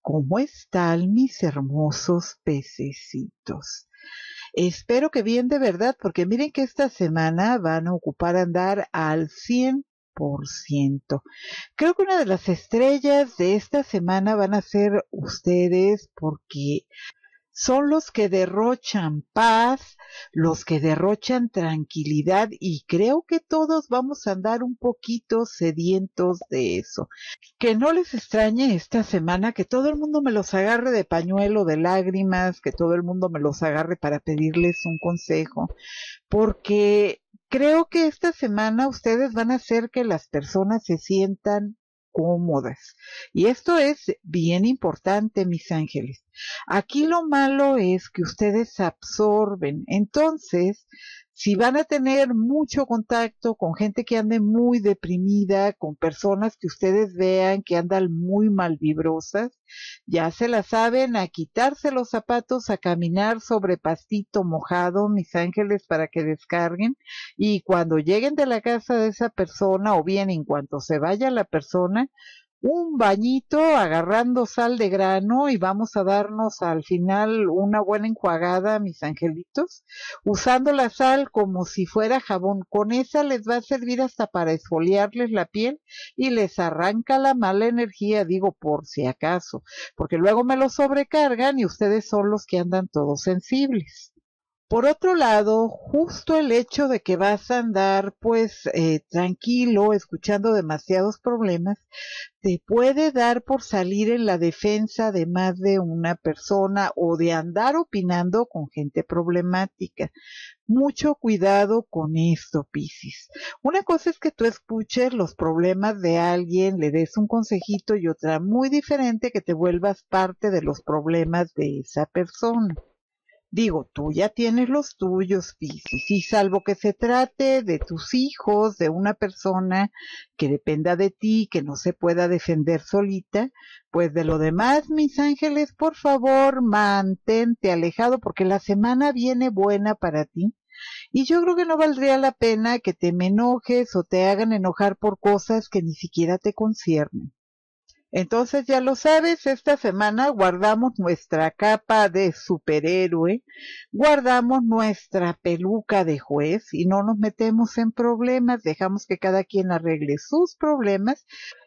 ¿Cómo están mis hermosos pececitos? Espero que bien de verdad, porque miren que esta semana van a ocupar andar al 100%. Creo que una de las estrellas de esta semana van a ser ustedes porque son los que derrochan paz, los que derrochan tranquilidad y creo que todos vamos a andar un poquito sedientos de eso. Que no les extrañe esta semana que todo el mundo me los agarre de pañuelo, de lágrimas, que todo el mundo me los agarre para pedirles un consejo, porque creo que esta semana ustedes van a hacer que las personas se sientan cómodas. Y esto es bien importante, mis ángeles. Aquí lo malo es que ustedes absorben. Entonces, si van a tener mucho contacto con gente que ande muy deprimida, con personas que ustedes vean que andan muy mal vibrosas, ya se la saben a quitarse los zapatos, a caminar sobre pastito mojado, mis ángeles, para que descarguen. Y cuando lleguen de la casa de esa persona, o bien en cuanto se vaya la persona, un bañito agarrando sal de grano y vamos a darnos al final una buena enjuagada, mis angelitos, usando la sal como si fuera jabón. Con esa les va a servir hasta para esfoliarles la piel y les arranca la mala energía, digo por si acaso, porque luego me lo sobrecargan y ustedes son los que andan todos sensibles. Por otro lado, justo el hecho de que vas a andar pues eh, tranquilo, escuchando demasiados problemas, te puede dar por salir en la defensa de más de una persona o de andar opinando con gente problemática. Mucho cuidado con esto, Piscis. Una cosa es que tú escuches los problemas de alguien, le des un consejito y otra muy diferente que te vuelvas parte de los problemas de esa persona. Digo, tú ya tienes los tuyos, y y salvo que se trate de tus hijos, de una persona que dependa de ti, que no se pueda defender solita, pues de lo demás, mis ángeles, por favor, mantente alejado porque la semana viene buena para ti. Y yo creo que no valdría la pena que te me enojes o te hagan enojar por cosas que ni siquiera te conciernen. Entonces ya lo sabes, esta semana guardamos nuestra capa de superhéroe, guardamos nuestra peluca de juez y no nos metemos en problemas, dejamos que cada quien arregle sus problemas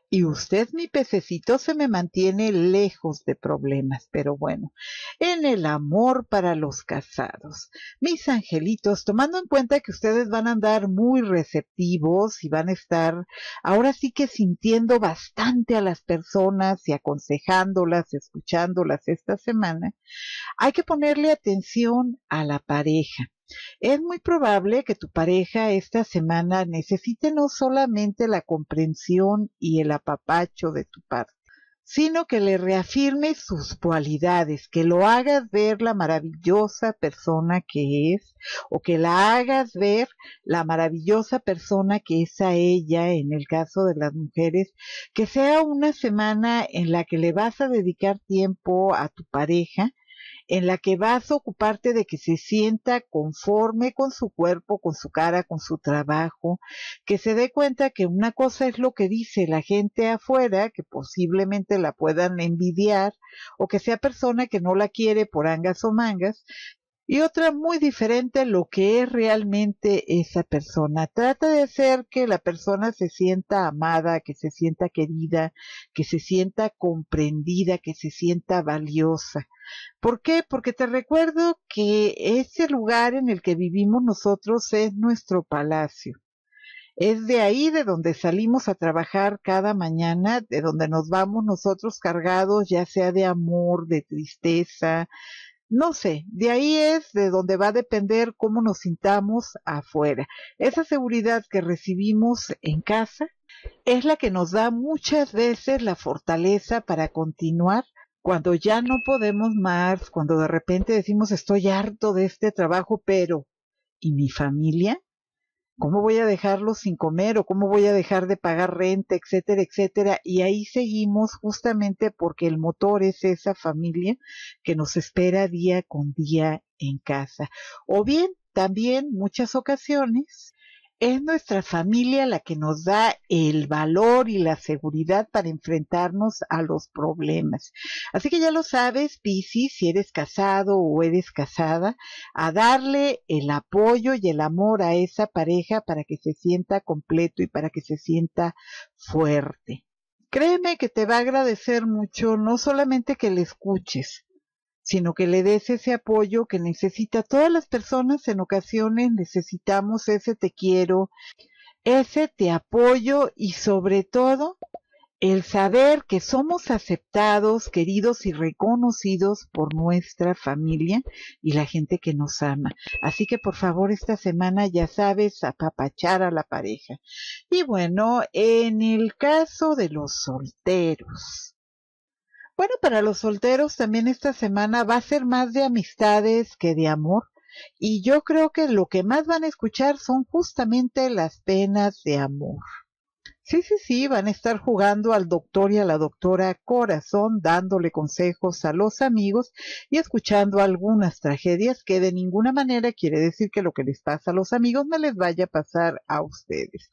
y usted, mi pececito, se me mantiene lejos de problemas, pero bueno, en el amor para los casados. Mis angelitos, tomando en cuenta que ustedes van a andar muy receptivos y van a estar ahora sí que sintiendo bastante a las personas y aconsejándolas, escuchándolas esta semana, hay que ponerle atención a la pareja. Es muy probable que tu pareja esta semana necesite no solamente la comprensión y el apapacho de tu parte, sino que le reafirme sus cualidades, que lo hagas ver la maravillosa persona que es, o que la hagas ver la maravillosa persona que es a ella, en el caso de las mujeres, que sea una semana en la que le vas a dedicar tiempo a tu pareja, en la que vas a ocuparte de que se sienta conforme con su cuerpo, con su cara, con su trabajo, que se dé cuenta que una cosa es lo que dice la gente afuera, que posiblemente la puedan envidiar, o que sea persona que no la quiere por angas o mangas, y otra muy diferente lo que es realmente esa persona. Trata de hacer que la persona se sienta amada, que se sienta querida, que se sienta comprendida, que se sienta valiosa. ¿Por qué? Porque te recuerdo que ese lugar en el que vivimos nosotros es nuestro palacio. Es de ahí de donde salimos a trabajar cada mañana, de donde nos vamos nosotros cargados, ya sea de amor, de tristeza, no sé, de ahí es de donde va a depender cómo nos sintamos afuera. Esa seguridad que recibimos en casa es la que nos da muchas veces la fortaleza para continuar cuando ya no podemos más, cuando de repente decimos estoy harto de este trabajo, pero ¿y mi familia? ¿Cómo voy a dejarlo sin comer o cómo voy a dejar de pagar renta, etcétera, etcétera? Y ahí seguimos justamente porque el motor es esa familia que nos espera día con día en casa. O bien, también muchas ocasiones es nuestra familia la que nos da el valor y la seguridad para enfrentarnos a los problemas. Así que ya lo sabes, Pisi, si eres casado o eres casada, a darle el apoyo y el amor a esa pareja para que se sienta completo y para que se sienta fuerte. Créeme que te va a agradecer mucho no solamente que le escuches, sino que le des ese apoyo que necesita. Todas las personas en ocasiones necesitamos ese te quiero, ese te apoyo y sobre todo el saber que somos aceptados, queridos y reconocidos por nuestra familia y la gente que nos ama. Así que por favor esta semana ya sabes apapachar a la pareja. Y bueno, en el caso de los solteros, bueno, para los solteros también esta semana va a ser más de amistades que de amor. Y yo creo que lo que más van a escuchar son justamente las penas de amor. Sí, sí, sí, van a estar jugando al doctor y a la doctora Corazón, dándole consejos a los amigos y escuchando algunas tragedias que de ninguna manera quiere decir que lo que les pasa a los amigos no les vaya a pasar a ustedes.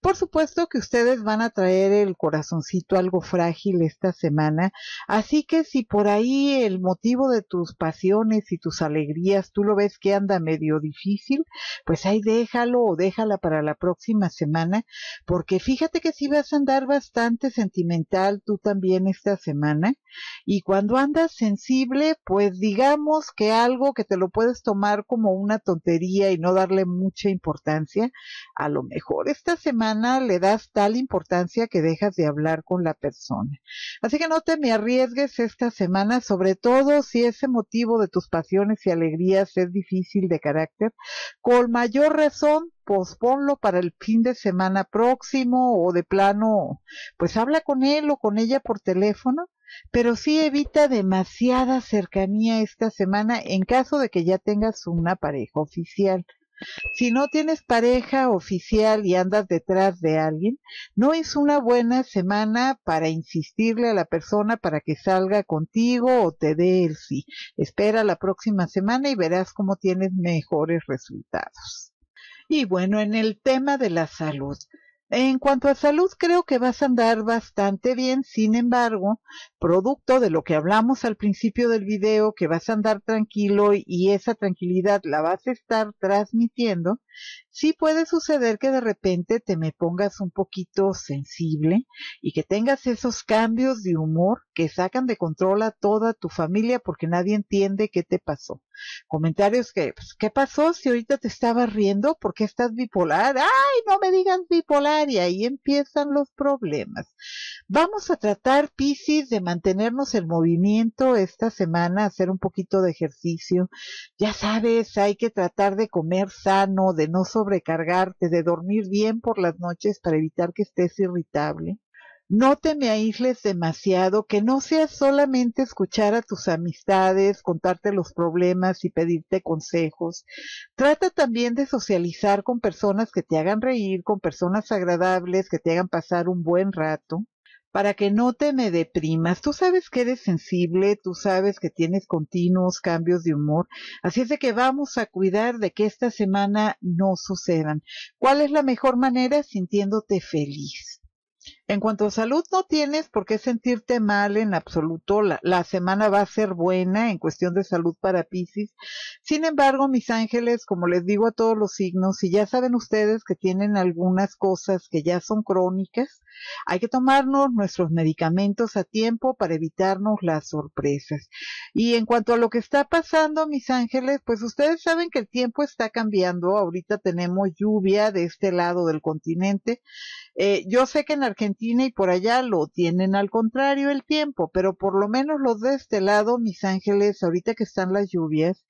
Por supuesto que ustedes van a traer el corazoncito algo frágil esta semana, así que si por ahí el motivo de tus pasiones y tus alegrías tú lo ves que anda medio difícil, pues ahí déjalo o déjala para la próxima semana, porque fíjate que sí vas a andar bastante sentimental tú también esta semana. Y cuando andas sensible, pues digamos que algo que te lo puedes tomar como una tontería y no darle mucha importancia, a lo mejor esta semana le das tal importancia que dejas de hablar con la persona. Así que no te me arriesgues esta semana, sobre todo si ese motivo de tus pasiones y alegrías es difícil de carácter. Con mayor razón, posponlo para el fin de semana próximo o de plano, pues habla con él o con ella por teléfono, pero sí evita demasiada cercanía esta semana en caso de que ya tengas una pareja oficial. Si no tienes pareja oficial y andas detrás de alguien, no es una buena semana para insistirle a la persona para que salga contigo o te dé el sí. Espera la próxima semana y verás cómo tienes mejores resultados. Y bueno, en el tema de la salud. En cuanto a salud, creo que vas a andar bastante bien, sin embargo, producto de lo que hablamos al principio del video, que vas a andar tranquilo y esa tranquilidad la vas a estar transmitiendo, sí puede suceder que de repente te me pongas un poquito sensible y que tengas esos cambios de humor que sacan de control a toda tu familia porque nadie entiende qué te pasó. Comentarios que, pues, ¿qué pasó si ahorita te estaba riendo? ¿Por qué estás bipolar? ¡Ay, no me digas bipolar! Y ahí empiezan los problemas. Vamos a tratar, Piscis, de mantenernos en movimiento esta semana, hacer un poquito de ejercicio. Ya sabes, hay que tratar de comer sano, de no sobrevivir sobrecargarte, de dormir bien por las noches para evitar que estés irritable. No te me aísles demasiado, que no sea solamente escuchar a tus amistades, contarte los problemas y pedirte consejos. Trata también de socializar con personas que te hagan reír, con personas agradables, que te hagan pasar un buen rato para que no te me deprimas. Tú sabes que eres sensible, tú sabes que tienes continuos cambios de humor, así es de que vamos a cuidar de que esta semana no sucedan. ¿Cuál es la mejor manera? Sintiéndote feliz. En cuanto a salud, no tienes por qué sentirte mal en absoluto. La, semana va a ser buena en cuestión de salud para Pisces. Sin embargo, mis ángeles, como les digo a todos los signos, si ya saben ustedes que tienen algunas cosas que ya son crónicas, hay que tomarnos nuestros medicamentos a tiempo para evitarnos las sorpresas. Y en cuanto a lo que está pasando, mis ángeles, pues ustedes saben que el tiempo está cambiando. Ahorita tenemos lluvia de este lado del continente eh, yo sé que en Argentina y por allá lo tienen al contrario el tiempo, pero por lo menos los de este lado, mis ángeles, ahorita que están las lluvias,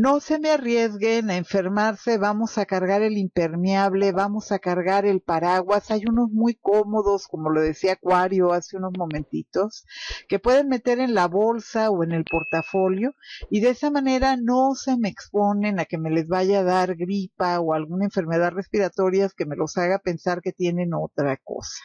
no se me arriesguen a enfermarse, vamos a cargar el impermeable, vamos a cargar el paraguas, hay unos muy cómodos, como lo decía Acuario hace unos momentitos, que pueden meter en la bolsa o en el portafolio y de esa manera no se me exponen a que me les vaya a dar gripa o alguna enfermedad respiratoria que me los haga pensar que tienen otra cosa.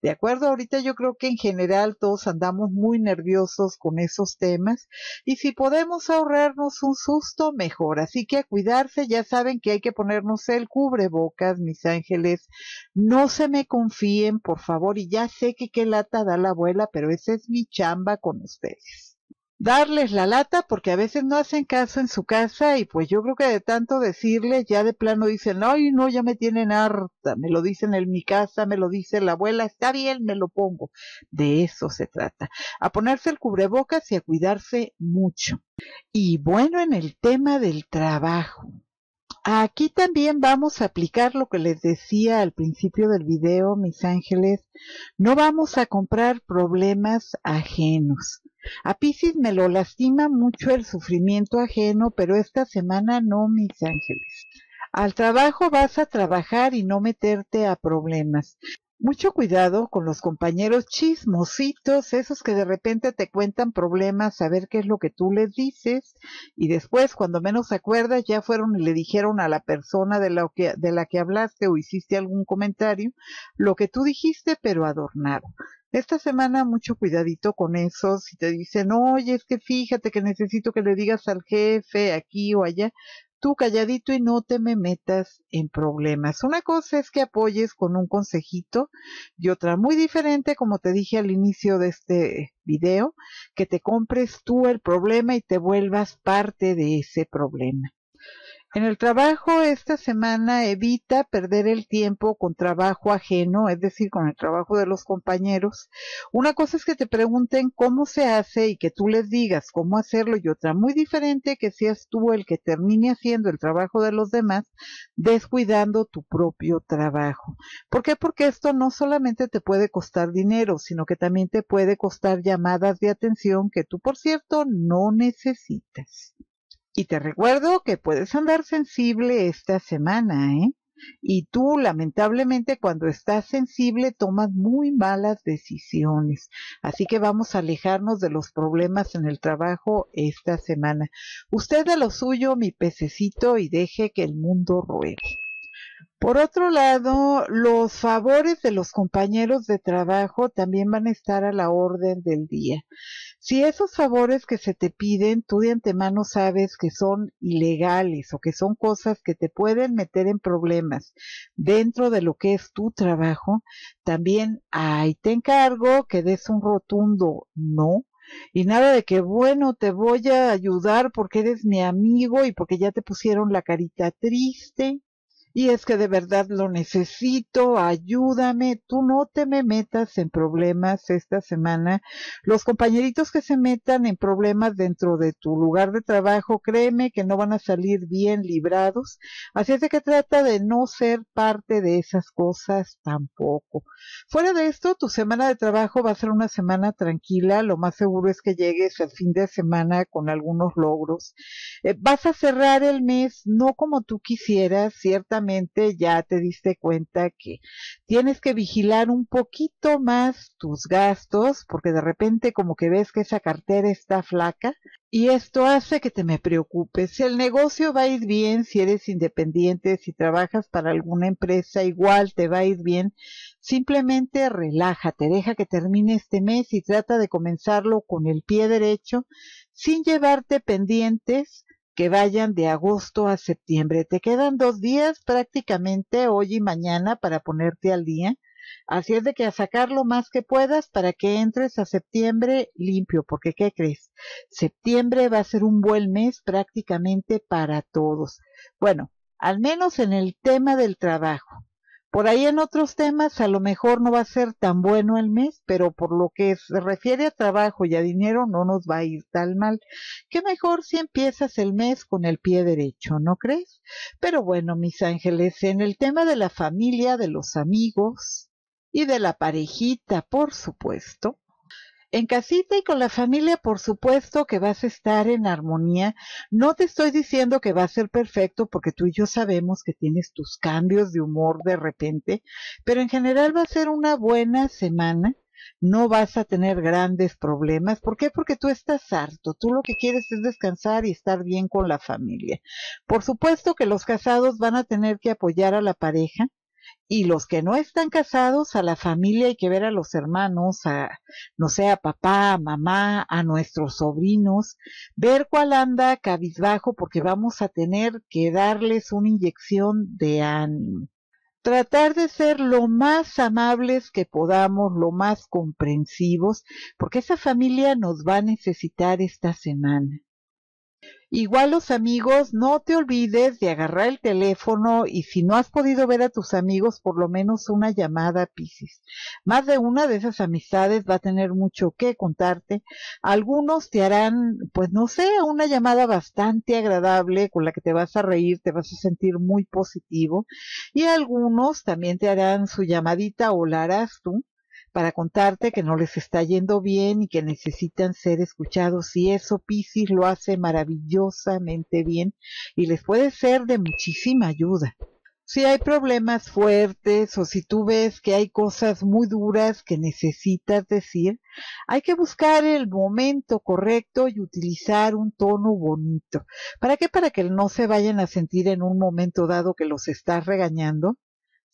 ¿De acuerdo? Ahorita yo creo que en general todos andamos muy nerviosos con esos temas y si podemos ahorrarnos un susto, mejor. Así que a cuidarse, ya saben que hay que ponernos el cubrebocas, mis ángeles. No se me confíen, por favor, y ya sé que qué lata da la abuela, pero esa es mi chamba con ustedes darles la lata porque a veces no hacen caso en su casa y pues yo creo que de tanto decirles ya de plano dicen, ay no, ya me tienen harta, me lo dicen en mi casa, me lo dice la abuela, está bien, me lo pongo. De eso se trata, a ponerse el cubrebocas y a cuidarse mucho. Y bueno, en el tema del trabajo. Aquí también vamos a aplicar lo que les decía al principio del video, mis ángeles. No vamos a comprar problemas ajenos. A Pisces me lo lastima mucho el sufrimiento ajeno, pero esta semana no, mis ángeles. Al trabajo vas a trabajar y no meterte a problemas. Mucho cuidado con los compañeros chismositos, esos que de repente te cuentan problemas, a ver qué es lo que tú les dices y después, cuando menos acuerdas, ya fueron y le dijeron a la persona de la que hablaste o hiciste algún comentario lo que tú dijiste, pero adornado. Esta semana mucho cuidadito con eso, si te dicen, oye, es que fíjate que necesito que le digas al jefe aquí o allá, tú calladito y no te me metas en problemas. Una cosa es que apoyes con un consejito y otra muy diferente, como te dije al inicio de este video, que te compres tú el problema y te vuelvas parte de ese problema. En el trabajo esta semana evita perder el tiempo con trabajo ajeno, es decir, con el trabajo de los compañeros. Una cosa es que te pregunten cómo se hace y que tú les digas cómo hacerlo y otra muy diferente que seas tú el que termine haciendo el trabajo de los demás, descuidando tu propio trabajo. ¿Por qué? Porque esto no solamente te puede costar dinero, sino que también te puede costar llamadas de atención que tú, por cierto, no necesitas. Y te recuerdo que puedes andar sensible esta semana, ¿eh? Y tú, lamentablemente, cuando estás sensible, tomas muy malas decisiones. Así que vamos a alejarnos de los problemas en el trabajo esta semana. Usted a lo suyo, mi pececito, y deje que el mundo ruede. Por otro lado, los favores de los compañeros de trabajo también van a estar a la orden del día. Si esos favores que se te piden, tú de antemano sabes que son ilegales o que son cosas que te pueden meter en problemas dentro de lo que es tu trabajo, también ahí te encargo que des un rotundo no y nada de que, bueno, te voy a ayudar porque eres mi amigo y porque ya te pusieron la carita triste y es que de verdad lo necesito, ayúdame, tú no te me metas en problemas esta semana. Los compañeritos que se metan en problemas dentro de tu lugar de trabajo, créeme que no van a salir bien librados. Así es de que trata de no ser parte de esas cosas tampoco. Fuera de esto, tu semana de trabajo va a ser una semana tranquila, lo más seguro es que llegues al fin de semana con algunos logros. Eh, vas a cerrar el mes no como tú quisieras, ciertamente ya te diste cuenta que tienes que vigilar un poquito más tus gastos porque de repente como que ves que esa cartera está flaca y esto hace que te me preocupes. Si el negocio va a ir bien, si eres independiente, si trabajas para alguna empresa, igual te va a ir bien. Simplemente relájate, deja que termine este mes y trata de comenzarlo con el pie derecho sin llevarte pendientes que vayan de agosto a septiembre. Te quedan dos días prácticamente hoy y mañana para ponerte al día. Así es de que a sacar lo más que puedas para que entres a septiembre limpio, porque ¿qué crees? Septiembre va a ser un buen mes prácticamente para todos. Bueno, al menos en el tema del trabajo. Por ahí en otros temas a lo mejor no va a ser tan bueno el mes, pero por lo que se refiere a trabajo y a dinero no nos va a ir tan mal. Qué mejor si empiezas el mes con el pie derecho, ¿no crees? Pero bueno, mis ángeles, en el tema de la familia, de los amigos y de la parejita, por supuesto, en casita y con la familia, por supuesto que vas a estar en armonía. No te estoy diciendo que va a ser perfecto porque tú y yo sabemos que tienes tus cambios de humor de repente, pero en general va a ser una buena semana. No vas a tener grandes problemas. ¿Por qué? Porque tú estás harto. Tú lo que quieres es descansar y estar bien con la familia. Por supuesto que los casados van a tener que apoyar a la pareja y los que no están casados, a la familia hay que ver a los hermanos, a, no sé, a papá, a mamá, a nuestros sobrinos, ver cuál anda cabizbajo porque vamos a tener que darles una inyección de ánimo. Tratar de ser lo más amables que podamos, lo más comprensivos, porque esa familia nos va a necesitar esta semana. Igual los amigos, no te olvides de agarrar el teléfono y si no has podido ver a tus amigos, por lo menos una llamada a Pisces. Más de una de esas amistades va a tener mucho que contarte. Algunos te harán, pues no sé, una llamada bastante agradable con la que te vas a reír, te vas a sentir muy positivo. Y algunos también te harán su llamadita o la harás tú para contarte que no les está yendo bien y que necesitan ser escuchados y eso Piscis lo hace maravillosamente bien y les puede ser de muchísima ayuda. Si hay problemas fuertes o si tú ves que hay cosas muy duras que necesitas decir, hay que buscar el momento correcto y utilizar un tono bonito. ¿Para qué? Para que no se vayan a sentir en un momento dado que los estás regañando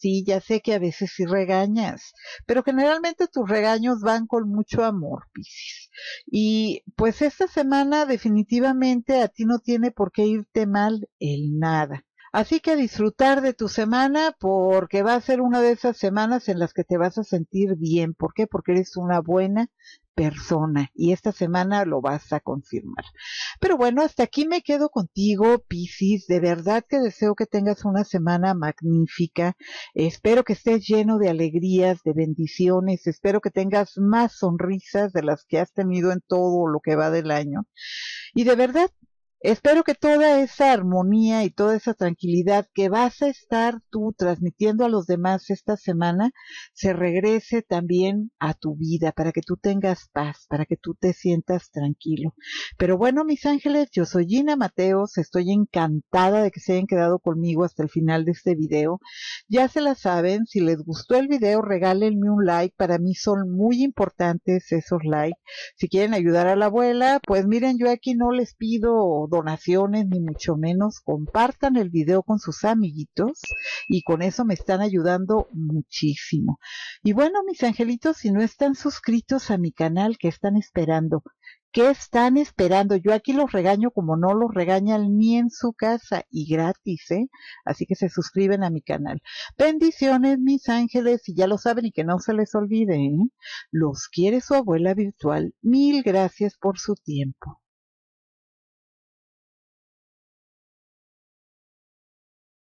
Sí, ya sé que a veces sí regañas, pero generalmente tus regaños van con mucho amor, Piscis. Y pues esta semana definitivamente a ti no tiene por qué irte mal el nada. Así que a disfrutar de tu semana porque va a ser una de esas semanas en las que te vas a sentir bien. ¿Por qué? Porque eres una buena persona y esta semana lo vas a confirmar. Pero bueno, hasta aquí me quedo contigo, Piscis. De verdad que deseo que tengas una semana magnífica. Espero que estés lleno de alegrías, de bendiciones. Espero que tengas más sonrisas de las que has tenido en todo lo que va del año. Y de verdad, Espero que toda esa armonía y toda esa tranquilidad que vas a estar tú transmitiendo a los demás esta semana se regrese también a tu vida para que tú tengas paz, para que tú te sientas tranquilo. Pero bueno, mis ángeles, yo soy Gina Mateos, estoy encantada de que se hayan quedado conmigo hasta el final de este video. Ya se la saben, si les gustó el video, regálenme un like, para mí son muy importantes esos likes. Si quieren ayudar a la abuela, pues miren, yo aquí no les pido donaciones, ni mucho menos. Compartan el video con sus amiguitos y con eso me están ayudando muchísimo. Y bueno, mis angelitos, si no están suscritos a mi canal, ¿qué están esperando? ¿Qué están esperando? Yo aquí los regaño como no los regañan ni en su casa y gratis, ¿eh? Así que se suscriben a mi canal. Bendiciones, mis ángeles, y ya lo saben y que no se les olvide, ¿eh? Los quiere su abuela virtual. Mil gracias por su tiempo.